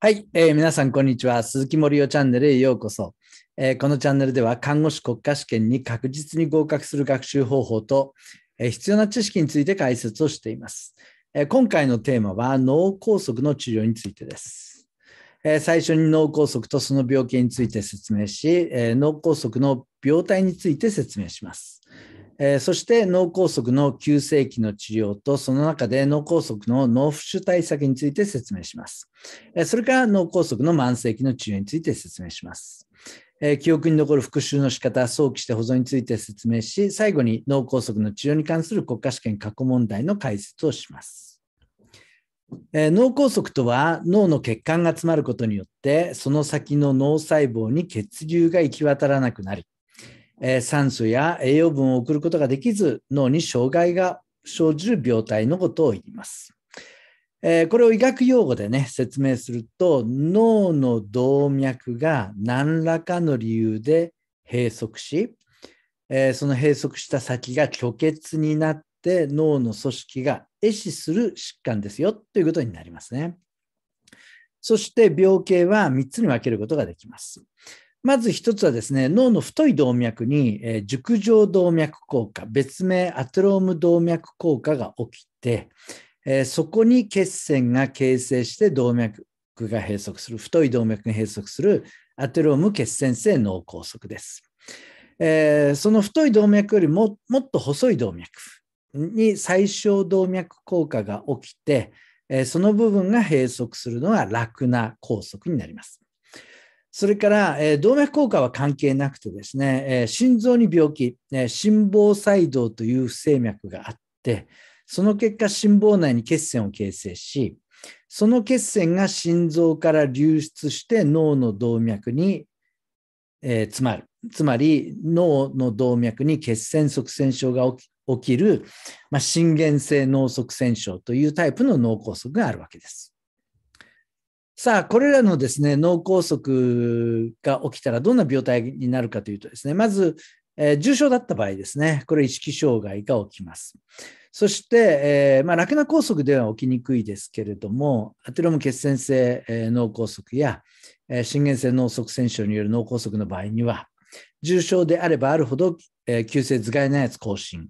はい、えー、皆さん、こんにちは。鈴木森夫チャンネルへようこそ、えー、このチャンネルでは、看護師国家試験に確実に合格する学習方法と、えー、必要な知識について解説をしています。え今回のテーマは、脳梗塞の治療についてです。え最初に脳梗塞とその病気について説明し、え脳梗塞の病態について説明します。えー、そして脳梗塞の急性期の治療と、その中で脳梗塞の脳浮腫対策について説明します。えー、それから脳梗塞の慢性期の治療について説明します。えー、記憶に残る復習の仕方、早期して保存について説明し、最後に脳梗塞の治療に関する国家試験過去問題の解説をします。えー、脳梗塞とは脳の血管が詰まることによってその先の脳細胞に血流が行き渡らなくなりえ酸素や栄養分を送ることができず脳に障害が生じる病態のことを言います。えこれを医学用語でね説明すると脳の動脈が何らかの理由で閉塞し、えその閉塞した先が虚血になって脳の組織が壊死する疾患ですよということになりますね。そして病形は3つに分けることができます。まず一つはですね、脳の太い動脈に、えー、熟状動脈硬化、別名アトローム動脈硬化が起きて、えー、そこに血栓が形成して動脈が閉塞する、太い動脈が閉塞するアテローム血栓性脳梗塞です。えー、その太い動脈よりももっと細い動脈に最小動脈硬化が起きて、えー、その部分が閉塞するのが楽な梗塞になります。それから、えー、動脈硬化は関係なくてですね、えー、心臓に病気、えー、心房細動という不整脈があって、その結果心房内に血栓を形成し、その血栓が心臓から流出して脳の動脈に、えー、詰まる。つまり脳の動脈に血栓塞栓症が起きる、まあ、心原性脳塞栓症というタイプの脳梗塞があるわけです。さあ、これらのですね、脳梗塞が起きたらどんな病態になるかというとですね、まず、えー、重症だった場合ですね、これ意識障害が起きます。そして、えー、まあ、楽な梗塞では起きにくいですけれども、アテローム血栓性、えー、脳梗塞や、え心原性脳塞栓症による脳梗塞の場合には、重症であればあるほど、え急性頭蓋内圧更新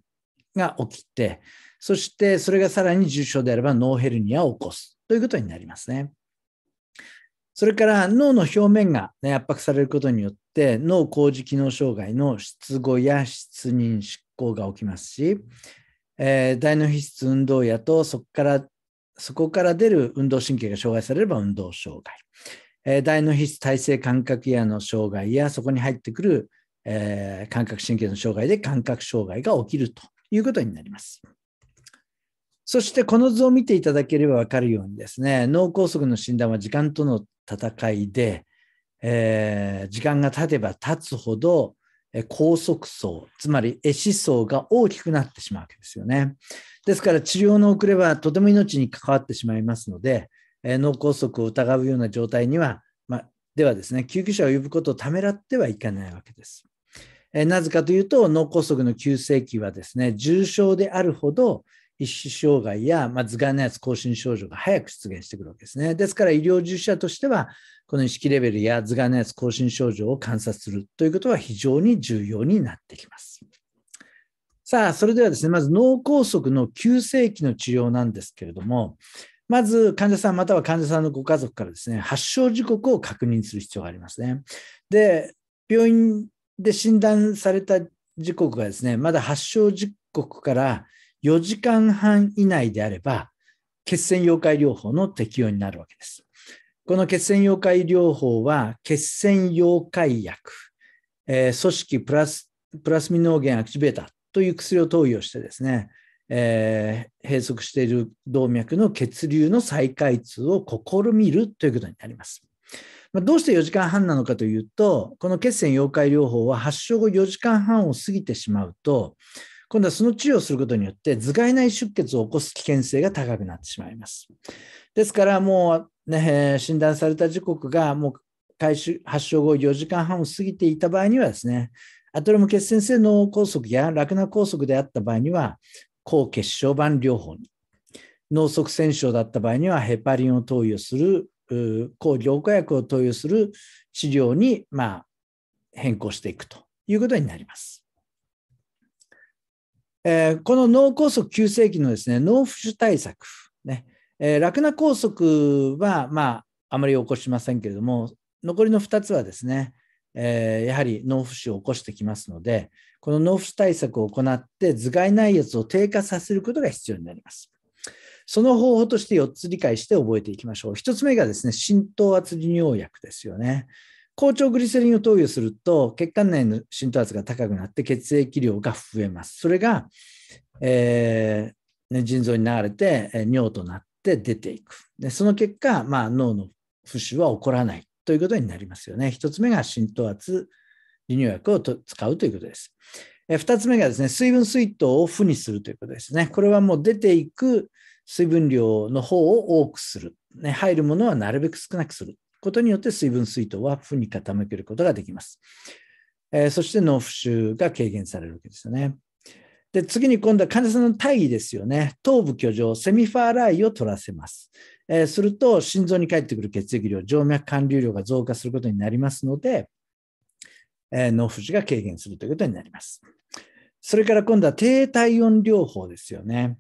が起きて、そしてそれがさらに重症であれば脳ヘルニアを起こすということになりますね。それから脳の表面が、ね、圧迫されることによって脳工事機能障害の失語や失認失効が起きますし、えー、大脳皮質運動やとそこからそこから出る運動神経が障害されれば運動障害、えー、大脳皮質体制感覚やの障害やそこに入ってくる、えー、感覚神経の障害で感覚障害が起きるということになります。そしてこの図を見ていただければ分かるようにですね脳梗塞の診断は時間との戦いで、えー、時間が経てば経つほど高速層つまり壊死層が大きくなってしまうわけですよねですから治療の遅れはとても命に関わってしまいますので、えー、脳梗塞を疑うような状態には、まあ、ではですね救急車を呼ぶことをためらってはいけないわけです、えー、なぜかというと脳梗塞の急性期はですね重症であるほど一種障害や、まあ、頭蓋内圧更新症状が早く出現してくるわけですね。ですから医療従事者としては、この意識レベルや頭蓋内圧更新症状を観察するということは非常に重要になってきます。さあ、それではですね、まず脳梗塞の急性期の治療なんですけれども、まず患者さんまたは患者さんのご家族からですね、発症時刻を確認する必要がありますね。で、病院で診断された時刻がですね、まだ発症時刻から4時間半以内であれば、血栓溶解療法の適用になるわけです。この血栓溶解療法は、血栓溶解薬、えー、組織プラスプラスミノーゲンアクチベータという薬を投与してですね、えー、閉塞している動脈の血流の再開通を試みるということになります。まあ、どうして4時間半なのかというと、この血栓溶解療法は発症後4時間半を過ぎてしまうと、今度はその治療をすることによって頭蓋内出血を起こす危険性が高くなってしまいます。ですからもう、ね、診断された時刻がもう開始発症後4時間半を過ぎていた場合にはですね、アトロム血栓性脳梗塞や酪な梗塞であった場合には、抗血小板療法に、脳塞栓症だった場合にはヘパリンを投与する、抗凝固薬を投与する治療に、まあ、変更していくということになります。えー、この脳梗塞急性期のですね脳浮腫対策、ねえー、楽な梗塞は、まあ、あまり起こしませんけれども残りの2つはですね、えー、やはり脳浮腫を起こしてきますのでこの脳浮腫対策を行って頭蓋内圧を低下させることが必要になります。その方法として4つ理解して覚えていきましょう。1つ目がですね、浸透圧利尿薬ですよね。高調グリセリンを投与すると、血管内の浸透圧が高くなって血液量が増えます。それが、えー、ね、腎臓に流れて、え尿となって出ていく。でその結果、まあ、脳の浮腫は起こらないということになりますよね。1つ目が浸透圧、利尿薬を使うということです。2つ目がですね、水分水筒を負にするということですね。これはもう出ていく水分量の方を多くする。ね、入るものはなるべく少なくすることによって水分水筒は負に傾けることができます。えー、そして脳腐腫が軽減されるわけですよね。で次に今度は患者さんの体位ですよね。頭部挙上、セミファーライを取らせます。えー、すると、心臓に返ってくる血液量、静脈管流量が増加することになりますので、えー、脳腐腫が軽減するということになります。それから今度は低体温療法ですよね。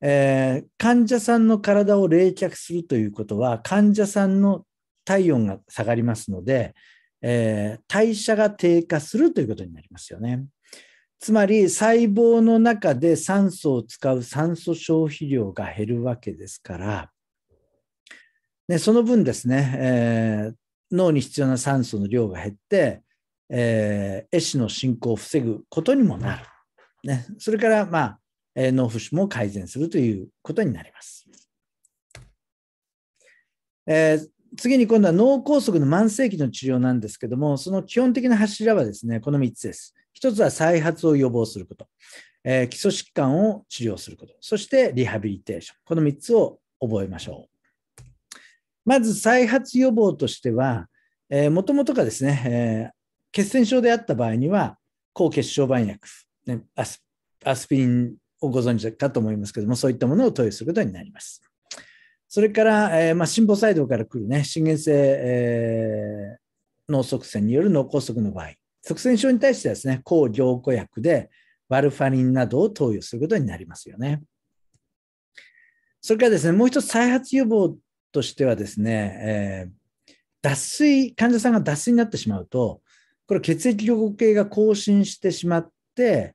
えー、患者さんの体を冷却するということは、患者さんの体温が下がりますので、えー、代謝が低下するということになりますよね。つまり細胞の中で酸素を使う酸素消費量が減るわけですから、ね、その分ですね、えー、脳に必要な酸素の量が減って、えー、壊死の進行を防ぐことにもなる。ね、それから、まあ、え脳不腫も改善するということになります。えー、次に今度は脳梗塞の慢性期の治療なんですけども、その基本的な柱はですね、この3つです。1つは再発を予防すること、えー、基礎疾患を治療すること、そしてリハビリテーション。この3つを覚えましょう。まず再発予防としては、もともとがですね、えー、血栓症であった場合には、抗血小板薬、ね、アスピリンをご存知かと思いますけども、そういったものを投与することになります。それから、えー、まあ、心房細動から来るね、心原性、えー、脳塞栓による脳梗塞の場合、側栓症に対してですね、抗凝固薬でワルファリンなどを投与することになりますよね。それからですね、もう一つ再発予防としてはですね、えー、脱水、患者さんが脱水になってしまうと、これ血液凝固系が更新してしまって、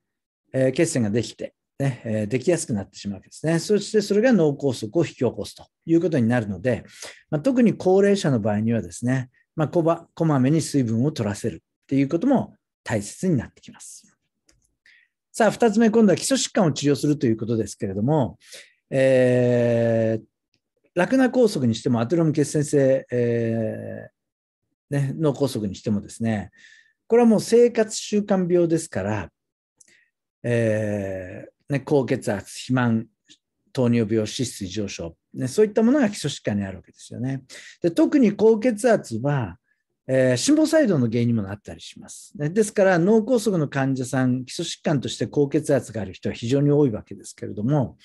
えー、血栓ができて、ね、できやすくなってしまうわけですね。そしてそれが脳梗塞を引き起こすということになるので、まあ、特に高齢者の場合にはですね、まあ、こばこまめに水分を取らせるっていうことも大切になってきます。さあ、2つ目、今度は基礎疾患を治療するということですけれども、えー、楽な梗塞にしても、アトロム血栓性、えー、ね、脳梗塞にしてもですね、これはもう生活習慣病ですから、えーね、高血圧、肥満、糖尿病、脂質異常症、ね、そういったものが基礎疾患にあるわけですよね。で特に高血圧は、えー、心房細動の原因にもなったりします。ですから脳梗塞の患者さん、基礎疾患として高血圧がある人は非常に多いわけですけれども、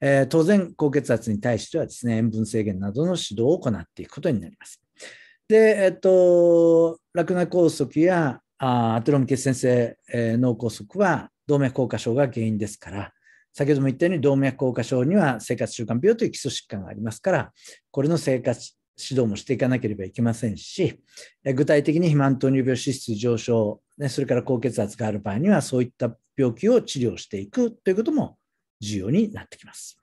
えー、当然高血圧に対してはですね、塩分制限などの指導を行っていくことになります。で、えっと、酪内梗塞やあアテロム血栓性、えー、脳梗塞は動脈硬化症が原因ですから、先ほども言ったように動脈硬化症には生活習慣病という基礎疾患がありますから、これの生活指導もしていかなければいけませんし、具体的に肥満糖尿病脂質上昇、ね、それから高血圧がある場合には、そういった病気を治療していくということも重要になってきます。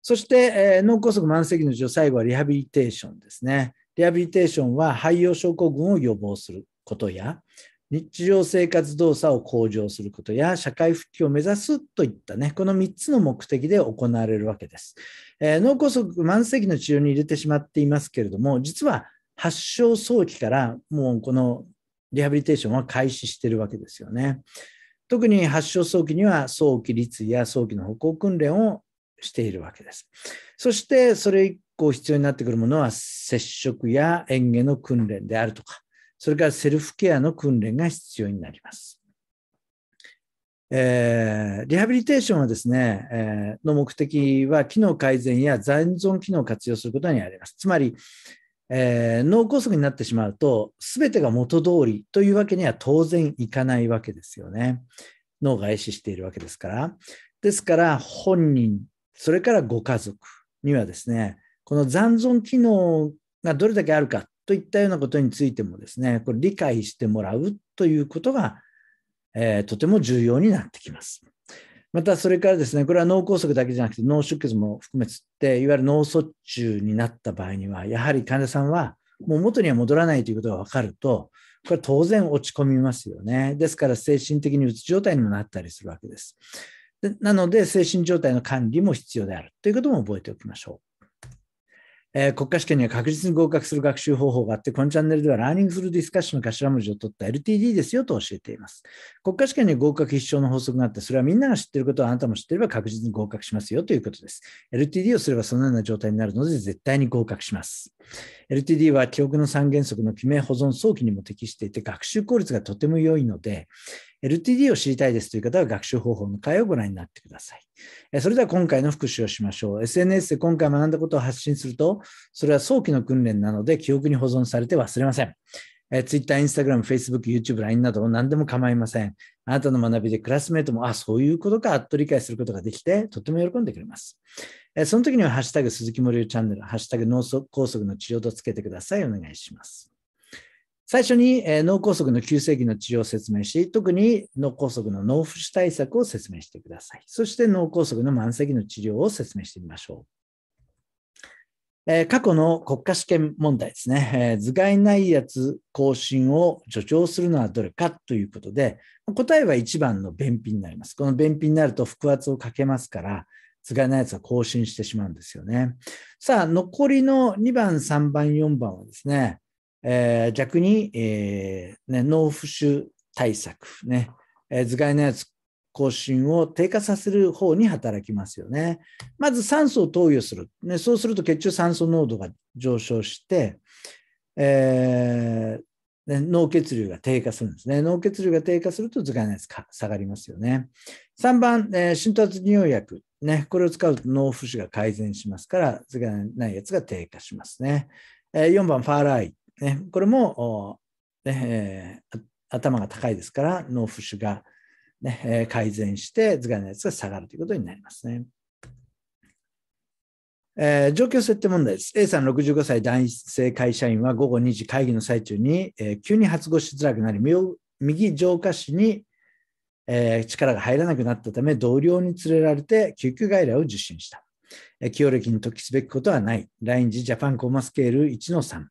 そして、え脳梗塞慢性期の除最後はリハビリテーションですね。リハビリテーションは肺葉症候群を予防することや、日常生活動作を向上することや社会復帰を目指すといったね、この3つの目的で行われるわけです。えー、脳梗塞、慢性期の治療に入れてしまっていますけれども、実は発症早期からもうこのリハビリテーションは開始してるわけですよね。特に発症早期には早期立位や早期の歩行訓練をしているわけです。そしてそれ以降必要になってくるものは接触や嚥芸の訓練であるとか、それからセルフケアの訓練が必要になります。えー、リハビリテーションはですね、えー、の目的は機能改善や残存機能を活用することにあります。つまり、えー、脳梗塞になってしまうと、全てが元通りというわけには当然いかないわけですよね。脳が壊死しているわけですから。ですから、本人、それからご家族にはですね、この残存機能がどれだけあるかといったようなことについてもですね、これ理解してもらうということが、えー、とても重要になってきます。またそれからですね、これは脳梗塞だけじゃなくて脳出血も含めつって、いわゆる脳卒中になった場合には、やはり患者さんはもう元には戻らないということが分かると、これ当然落ち込みますよね。ですから精神的にうつ状態にもなったりするわけです。でなので精神状態の管理も必要であるということも覚えておきましょう。えー、国家試験には確実に合格する学習方法があって、このチャンネルではラーニングするディスカッションの頭文字を取った LTD ですよと教えています。国家試験に合格必勝の法則があって、それはみんなが知っていることをあなたも知っていれば確実に合格しますよということです。LTD をすればそのような状態になるので、絶対に合格します。LTD は記憶の三原則の記名保存早期にも適していて、学習効率がとても良いので、LTD を知りたいですという方は学習方法の回をご覧になってください。それでは今回の復習をしましょう。SNS で今回学んだことを発信すると、それは早期の訓練なので記憶に保存されて忘れません。え Twitter、Instagram、Facebook、YouTube、LINE など何でも構いません。あなたの学びでクラスメートも、あ、そういうことか、と理解することができて、とても喜んでくれます。えその時には、ハッシュタグ鈴木森生チャンネル、ハッシュタグ脳梗塞の治療とつけてください。お願いします。最初に、えー、脳梗塞の急性期の治療を説明し、特に脳梗塞の脳不死対策を説明してください。そして脳梗塞の慢性期の治療を説明してみましょう。えー、過去の国家試験問題ですね、えー、頭蓋内圧更新を助長するのはどれかということで、答えは1番の便秘になります。この便秘になると腹圧をかけますから、頭蓋内圧は更新してしまうんですよね。さあ、残りの2番、3番、4番はですね、えー、逆に、えーね、納付種対策、ねえー、頭蓋やつ更新を低下させる方に働きますよね。まず酸素を投与する。ね、そうすると血中酸素濃度が上昇して、えーね、脳血流が低下するんですね。脳血流が低下すると頭蓋内が下がりますよね。3番、えー、浸透入薬、ね。これを使うと脳浮腫が改善しますから、頭蓋内つが低下しますね。えー、4番、ファーライね、これも、ねえー、頭が高いですから脳浮腫が、ねえー、改善して頭蓋のやつが下がるということになりますね。えー、状況設定問題です。A さん65歳男性会社員は午後2時会議の最中に、えー、急に発語しづらくなり右上下肢に、えー、力が入らなくなったため同僚に連れられて救急外来を受診した。え用清にに時すべきことはない。LINE 時ジャパンコーマスケール1の3。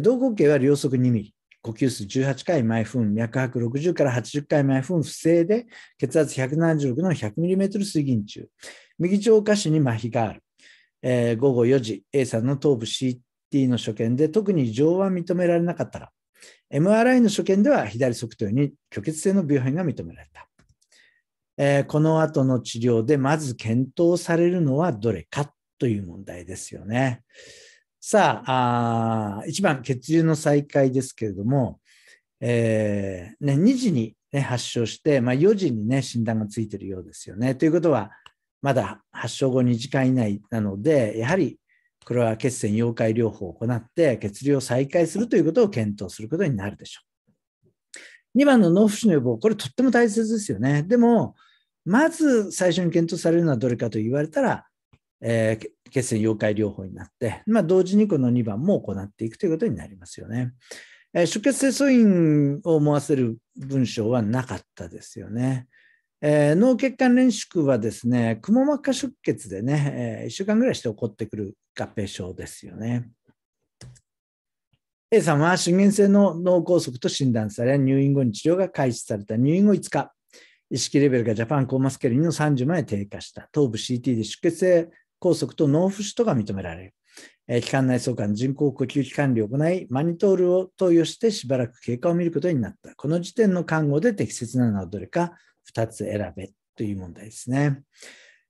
動口径は両側2ミリ。呼吸数18回毎分、脈拍60から80回毎分不正で、血圧176の1 0 0トル水銀中。右腸下肢に麻痺がある。えー、午後4時、A さんの頭部 CT の所見で特に異常は認められなかったら、MRI の所見では左側頭に虚血性の病変が認められた。えー、この後の治療でまず検討されるのはどれかという問題ですよね。さあ、あ1番、血流の再開ですけれども、えー、ね、2時に、ね、発症して、まあ、4時に、ね、診断がついているようですよね。ということは、まだ発症後2時間以内なので、やはりこれは血栓溶解療法を行って血流を再開するということを検討することになるでしょう。2番の脳浮腫の予防、これとっても大切ですよね。でも、まず最初に検討されるのはどれかと言われたら、えー、血栓溶解療法になって、まあ、同時にこの2番も行っていくということになりますよね。えー、出血性素因を思わせる文章はなかったですよね。えー、脳血管連縮はですね、くも膜下出血でね、えー、1週間ぐらいして起こってくる合併症ですよね。A さんは心原性の脳梗塞と診断され、入院後に治療が開始された入院後5日、意識レベルがジャパンコーマスケリンの30まで低下した、頭部 CT で出血性拘束と納付死とが認められる。え期間内相関、人工呼吸器管理を行い、マニトールを投与してしばらく経過を見ることになった。この時点の看護で適切なのはどれか2つ選べという問題ですね。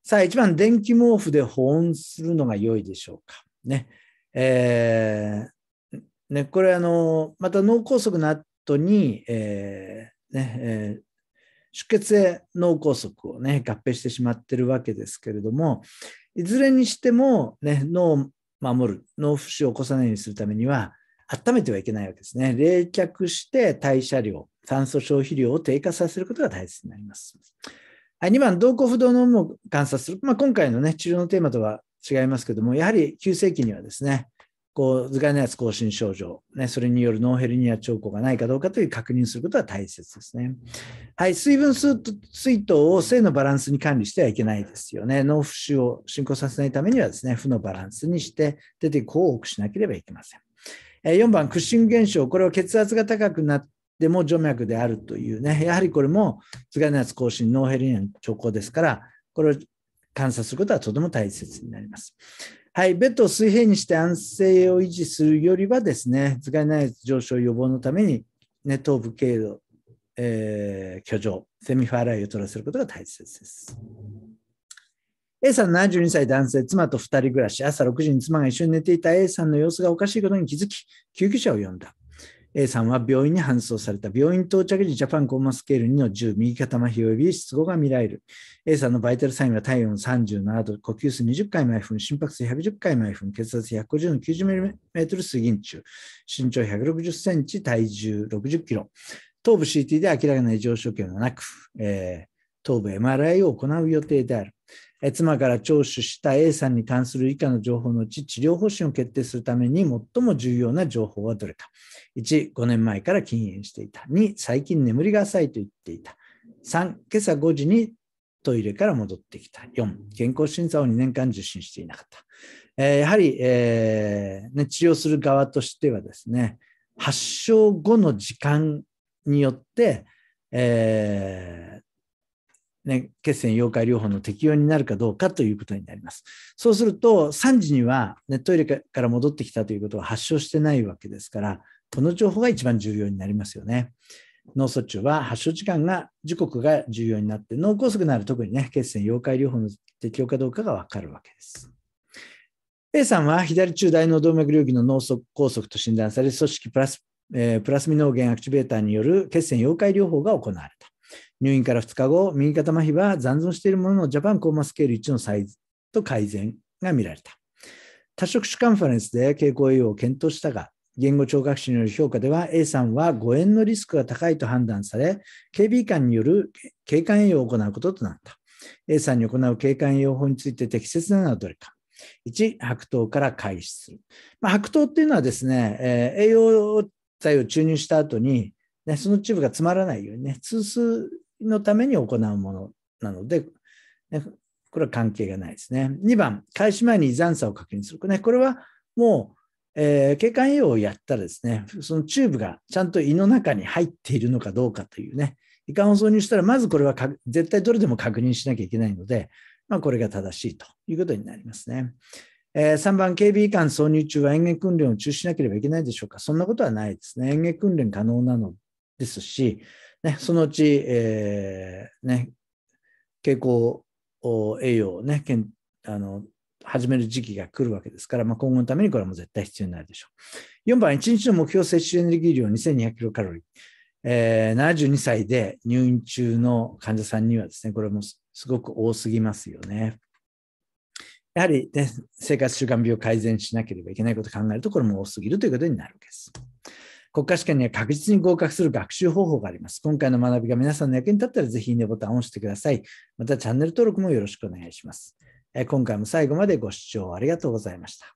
さあ、1番、電気毛布で保温するのが良いでしょうか。ね。えー、ね、これ、あの、また脳梗塞の後に、えー、ね、えー出血性脳梗塞をね、合併してしまってるわけですけれども、いずれにしても、ね、脳を守る、脳不死を起こさないようにするためには、温めてはいけないわけですね。冷却して代謝量、酸素消費量を低下させることが大切になります。はい、2番、動向不動のも観察する。まあ、今回の、ね、治療のテーマとは違いますけども、やはり急性期にはですね、こう頭蓋内圧更新症状、ね、それによる脳ヘルニア兆候がないかどうかという確認することは大切ですね。はい、水分水筒を性のバランスに管理してはいけないですよね。脳浮腫を進行させないためにはですね、負のバランスにして出てこを多くしなければいけません。4番、屈伸現象。これは血圧が高くなっても静脈であるというね、やはりこれも頭蓋内圧更新、脳ヘルニアの兆候ですから、これを観察することはとても大切になります。はい、ベッドを水平にして安静を維持するよりはですね、頭蓋内熱上昇予防のために、ね、頭部経路、えー、居上、セミファーライを取らせることが大切です。A さん72歳男性、妻と2人暮らし、朝6時に妻が一緒に寝ていた A さんの様子がおかしいことに気づき、救急車を呼んだ。A さんは病院に搬送された。病院到着時、ジャパンコーマスケール2の10、右肩麻痺及び失語が見られる。A さんのバイタルサインは体温37度、呼吸数20回毎分、心拍数110回毎分、血圧150の9 0トル水銀中、身長160センチ、体重60キロ。頭部 CT で明らかな異常所見はなく、えー、頭部 MRI を行う予定である。妻から聴取した A さんに関する以下の情報のうち治療方針を決定するために最も重要な情報はどれか1、5年前から禁煙していた2、最近眠りが浅いと言っていた3、今朝5時にトイレから戻ってきた4、健康診査を2年間受診していなかった、えー、やはり、えーね、治療する側としてはですね発症後の時間によって、えー、ね、血栓溶解療法の適用になるかどうかということになります。そうすると、3時には、ね、トイレから戻ってきたということは発症してないわけですから、この情報が一番重要になりますよね。脳卒中は発症時間が、時刻が重要になって、脳梗塞なら特にね、血栓溶解療法の適用かどうかがわかるわけです。A さんは左中大脳動脈領域の脳梗塞と診断され、組織プラス、えー、プラスミノーゲンアクチベーターによる血栓溶解療法が行われた。入院から2日後、右肩麻痺は残存しているもののジャパンコーマスケール1のサイズと改善が見られた。多職種カンファレンスで経口栄養を検討したが、言語聴覚士による評価では A さんは誤嚥のリスクが高いと判断され、警備官による警官栄養を行うこととなった。A さんに行う警官栄養法について適切なのはどれか。1、白桃から開始する。まあ、白桃っていうのはですね、えー、栄養剤を注入した後に、ね、そのチューブが詰まらないようにね、通のために行うものなので、ね、これは関係がないですね。2番、開始前に残差を確認する。ね、これはもう、えー、景観栄養をやったらですね、そのチューブがちゃんと胃の中に入っているのかどうかというね、胃管を挿入したら、まずこれは絶対どれでも確認しなきゃいけないので、まあ、これが正しいということになりますね。えー、3番、警備移管挿入中は演芸訓練を中止しなければいけないでしょうか。そんなことはないですね。園芸訓練可能なのですし、ね、そのうち、えー、ね、経口栄養をね、あの始める時期が来るわけですから、まあ、今後のためにこれも絶対必要になるでしょう。4番、1日の目標摂取エネルギー量2200キロカロリー。ー、72歳で入院中の患者さんにはですね、これもすごく多すぎますよね。やはり、ね、生活習慣病を改善しなければいけないことを考えると、これも多すぎるということになるわけです。国家試験には確実に合格する学習方法があります。今回の学びが皆さんの役に立ったら、ぜひいいねボタンを押してください。また、チャンネル登録もよろしくお願いします。今回も最後までご視聴ありがとうございました。